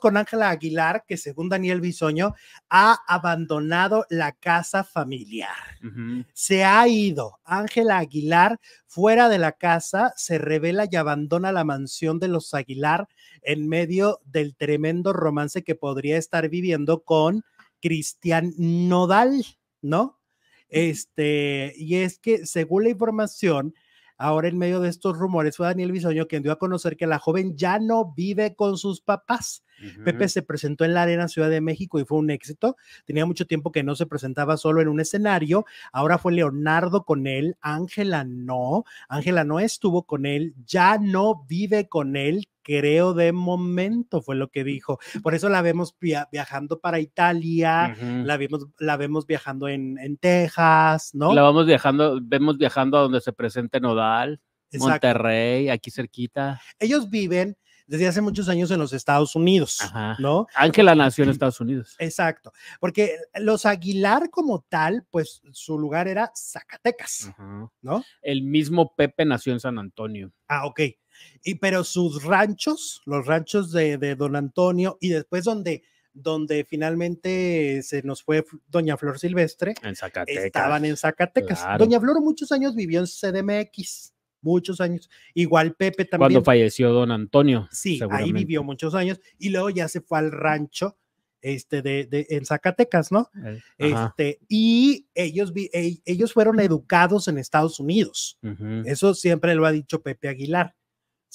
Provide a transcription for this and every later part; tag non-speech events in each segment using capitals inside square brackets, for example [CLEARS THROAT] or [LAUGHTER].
con Ángela Aguilar, que según Daniel Bisoño, ha abandonado la casa familiar. Se ha ido. Ángela Aguilar, fuera de la casa, se revela y abandona la mansión de los Aguilar en medio del tremendo romance que podría estar viviendo con Cristian Nodal, ¿no? Este, y es que según la información, Ahora, en medio de estos rumores, fue Daniel Bisoño quien dio a conocer que la joven ya no vive con sus papás. Pepe se presentó en la Arena Ciudad de México y fue un éxito. Tenía mucho tiempo que no se presentaba solo en un escenario. Ahora fue Leonardo con él, Ángela no. Ángela no estuvo con él, ya no vive con él, Creo de momento, fue lo que mm. dijo. Por eso la vemos viajando para Italia, la, vemos la vemos viajando en, Texas, ¿no? La vamos viajando, vemos viajando a donde se presente Nodal, Monterrey, aquí cerquita. Ellos viven desde hace muchos años en los Estados Unidos, ¿no? Ángela nació en [CLEARS THROAT] Estados Unidos. Exacto, porque los Aguilar como tal, pues su lugar era Zacatecas, ¿no? El mismo Pepe nació en San Antonio. Ah, ok pero sus ranchos, los ranchos de, don Antonio y después donde donde finalmente se nos fue Doña Flor Silvestre. En Zacatecas. Estaban en Zacatecas. Doña Flor muchos años vivió en CDMX, muchos años. Igual Pepe también. Cuando falleció Don Antonio. Sí, ahí vivió muchos años y luego ya se fue al rancho este de, en Zacatecas, ¿no? Eh, este y ellos e, ellos fueron educados en Estados Unidos. Eso siempre lo ha dicho Pepe Aguilar.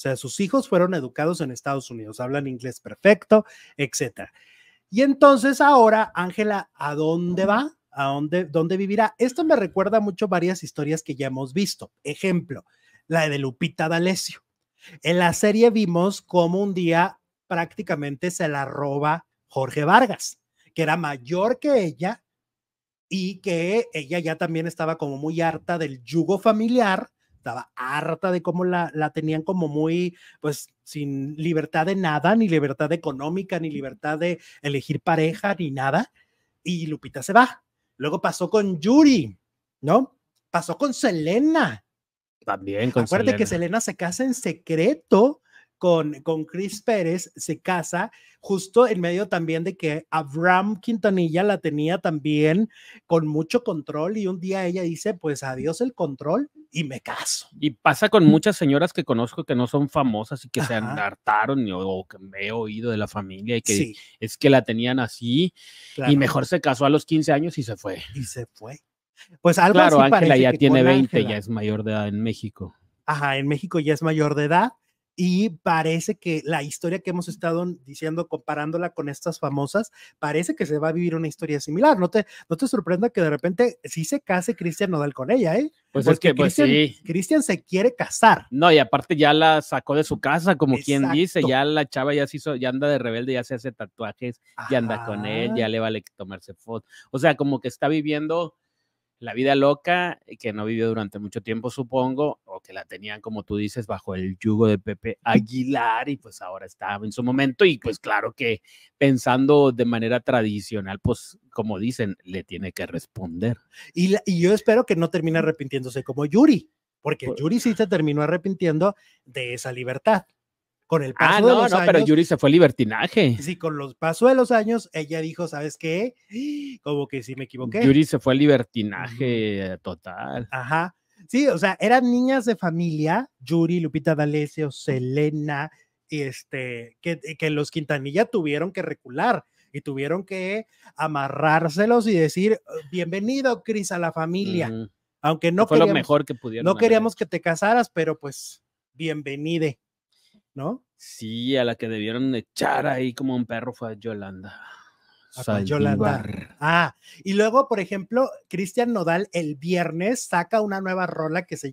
O sea, sus hijos fueron educados en Estados Unidos, hablan inglés perfecto, etc. Y entonces ahora, Ángela, ¿a dónde va? ¿A dónde, dónde vivirá? Esto me recuerda mucho varias historias que ya hemos visto. Ejemplo, la de Lupita D'Alessio. En la serie vimos cómo un día prácticamente se la roba Jorge Vargas, que era mayor que ella y que ella ya también estaba como muy harta del yugo familiar estaba harta de cómo la, tenían como muy, pues, sin libertad de nada, ni libertad económica, ni libertad de elegir pareja, ni nada. Y Lupita se va. Luego pasó con Yuri, ¿no? Pasó con Selena. También con Acuérdate que Selena se casa en secreto con, con Chris Pérez, se casa justo en medio también de que Abraham Quintanilla la tenía también con mucho control y un día ella dice, pues adiós el control, y me caso. Y pasa con mm. muchas señoras que conozco que no son famosas y que se hartaron o que me he oído de la familia y que es que la tenían así y mejor se casó a los 15 años y se fue. Y se fue. Pues algo claro, Ángela ya tiene 20, ya es mayor de edad en México. Ajá, en México ya es mayor de edad y parece que la historia que hemos estado diciendo, comparándola con estas famosas, parece que se va a vivir una historia similar. No te, no te sorprenda que de repente sí se case Cristian Nodal con ella, ¿eh? Pues es que, pues Cristian se quiere casar. No, y aparte ya la sacó de su casa, como quien dice, ya la chava ya se hizo, ya anda de rebelde, ya se hace tatuajes, y ya anda con él, ya le vale tomarse fotos. O sea, como que está viviendo la vida loca eh, que no vivió durante mucho tiempo, supongo, o que la tenían, como tú dices, bajo el yugo de Pepe Aguilar y pues ahora estaba en su momento y pues claro que pensando de manera tradicional, pues como dicen, le tiene que responder. Y, y yo espero que no termine arrepintiéndose como Yuri, porque pues Yuri sí se terminó arrepintiendo de esa libertad con el ah, paso de los años. Ah, no, no, pero Yuri se fue al libertinaje. Sí, con los pasos de los años, ella dijo, ¿sabes qué? Como que sí me equivoqué. Yuri se fue al libertinaje total. Ajá. Sí, o sea, eran niñas de familia, Yuri, Lupita D'Alessio, Selena, y este, que, los Quintanilla tuvieron que recular y tuvieron que amarrárselos y decir, oh, bienvenido, Cris, a la familia. Aunque no, fue lo mejor que pudieron no queríamos que te casaras, pero pues bienvenide. ¿no? Sí, a la que debieron echar ahí como un perro fue a Yolanda. A ah, Yolanda. Ah, y luego, por ejemplo, Cristian Nodal el viernes saca una nueva rola que se